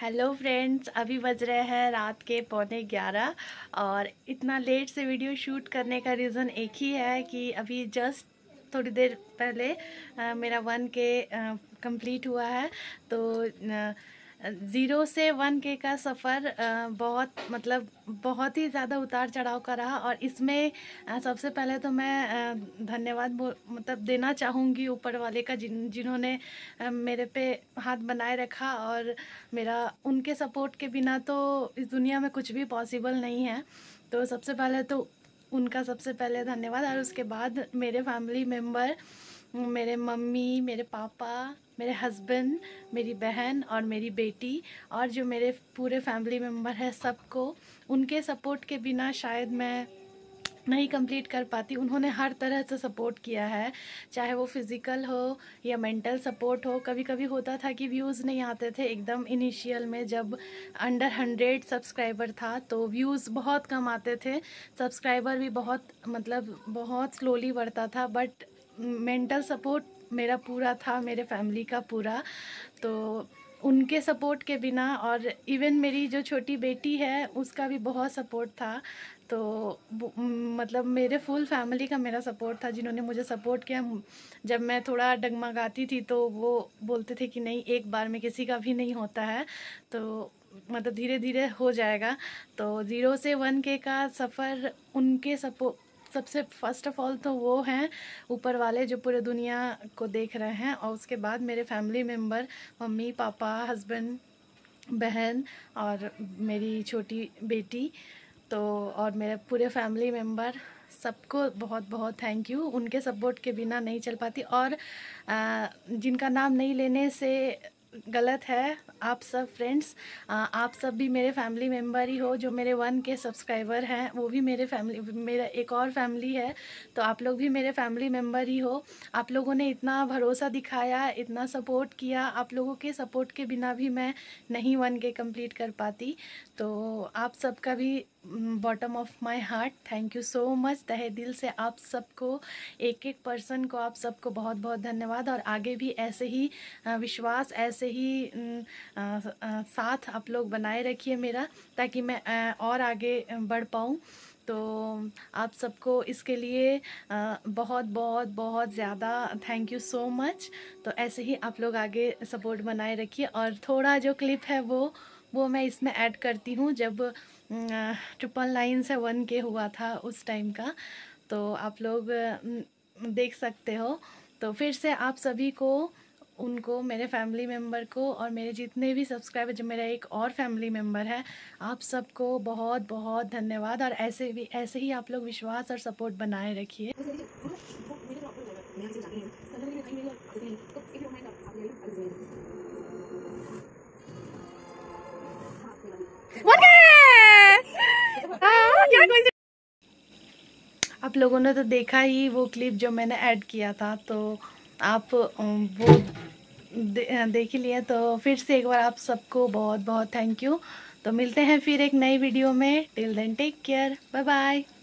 hello friends अभी बज रहे हैं रात के पौने ग्यारह और इतना लेट से वीडियो शूट करने का रीज़न एक ही है कि अभी जस्ट थोड़ी देर पहले आ, मेरा वन के कंप्लीट हुआ है तो आ, ज़ीरो से वन के का सफ़र बहुत मतलब बहुत ही ज़्यादा उतार चढ़ाव का रहा और इसमें सबसे पहले तो मैं धन्यवाद मतलब देना चाहूँगी ऊपर वाले का जिन जिन्होंने मेरे पे हाथ बनाए रखा और मेरा उनके सपोर्ट के बिना तो इस दुनिया में कुछ भी पॉसिबल नहीं है तो सबसे पहले तो उनका सबसे पहले धन्यवाद और उसके बाद मेरे फैमिली मेम्बर मेरे मम्मी मेरे पापा मेरे हस्बैंड मेरी बहन और मेरी बेटी और जो मेरे पूरे फैमिली मेम्बर है सबको उनके सपोर्ट के बिना शायद मैं नहीं कंप्लीट कर पाती उन्होंने हर तरह से सपोर्ट किया है चाहे वो फिज़िकल हो या मेंटल सपोर्ट हो कभी कभी होता था कि व्यूज़ नहीं आते थे एकदम इनिशियल में जब अंडर हंड्रेड सब्सक्राइबर था तो व्यूज़ बहुत कम आते थे सब्सक्राइबर भी बहुत मतलब बहुत स्लोली बढ़ता था बट मेंटल सपोर्ट मेरा पूरा था मेरे फैमिली का पूरा तो उनके सपोर्ट के बिना और इवन मेरी जो छोटी बेटी है उसका भी बहुत सपोर्ट था तो मतलब मेरे फुल फैमिली का मेरा सपोर्ट था जिन्होंने मुझे सपोर्ट किया जब मैं थोड़ा डगमगाती थी तो वो बोलते थे कि नहीं एक बार में किसी का भी नहीं होता है तो मतलब धीरे धीरे हो जाएगा तो ज़ीरो से वन के का सफ़र उनके सपोर्ट सबसे फर्स्ट ऑफ ऑल तो वो हैं ऊपर वाले जो पूरे दुनिया को देख रहे हैं और उसके बाद मेरे family member mummy papa husband बहन और मेरी छोटी बेटी तो और मेरे पूरे फैमिली मेम्बर सबको बहुत बहुत थैंक यू उनके सपोर्ट के बिना नहीं चल पाती और जिनका नाम नहीं लेने से गलत है आप सब फ्रेंड्स आप सब भी मेरे फैमिली मेम्बर ही हो जो मेरे वन के सब्सक्राइबर हैं वो भी मेरे फैमिली मेरा एक और फैमिली है तो आप लोग भी मेरे फैमिली मेम्बर ही हो आप लोगों ने इतना भरोसा दिखाया इतना सपोर्ट किया आप लोगों के सपोर्ट के बिना भी मैं नहीं वन के कम्प्लीट कर पाती तो आप सबका भी bottom of my heart thank you so much तहे दिल से आप सबको एक एक पर्सन को आप सबको बहुत बहुत धन्यवाद और आगे भी ऐसे ही विश्वास ऐसे ही साथ आप लोग बनाए रखिए मेरा ताकि मैं और आगे बढ़ पाऊँ तो आप सबको इसके लिए बहुत बहुत बहुत ज़्यादा थैंक यू सो मच तो ऐसे ही आप लोग आगे सपोर्ट बनाए रखिए और थोड़ा जो क्लिप है वो वो मैं इसमें ऐड करती हूँ जब ट्रिपल नाइन से वन के हुआ था उस टाइम का तो आप लोग देख सकते हो तो फिर से आप सभी को उनको मेरे फैमिली मेम्बर को और मेरे जितने भी सब्सक्राइबर जो मेरा एक और फैमिली मेम्बर है आप सबको बहुत बहुत धन्यवाद और ऐसे भी ऐसे ही आप लोग विश्वास और सपोर्ट बनाए रखिए आप लोगों ने तो देखा ही वो क्लिप जो मैंने ऐड किया था तो आप वो दे, देख लिए तो फिर से एक बार आप सबको बहुत बहुत थैंक यू तो मिलते हैं फिर एक नई वीडियो में till then take care bye bye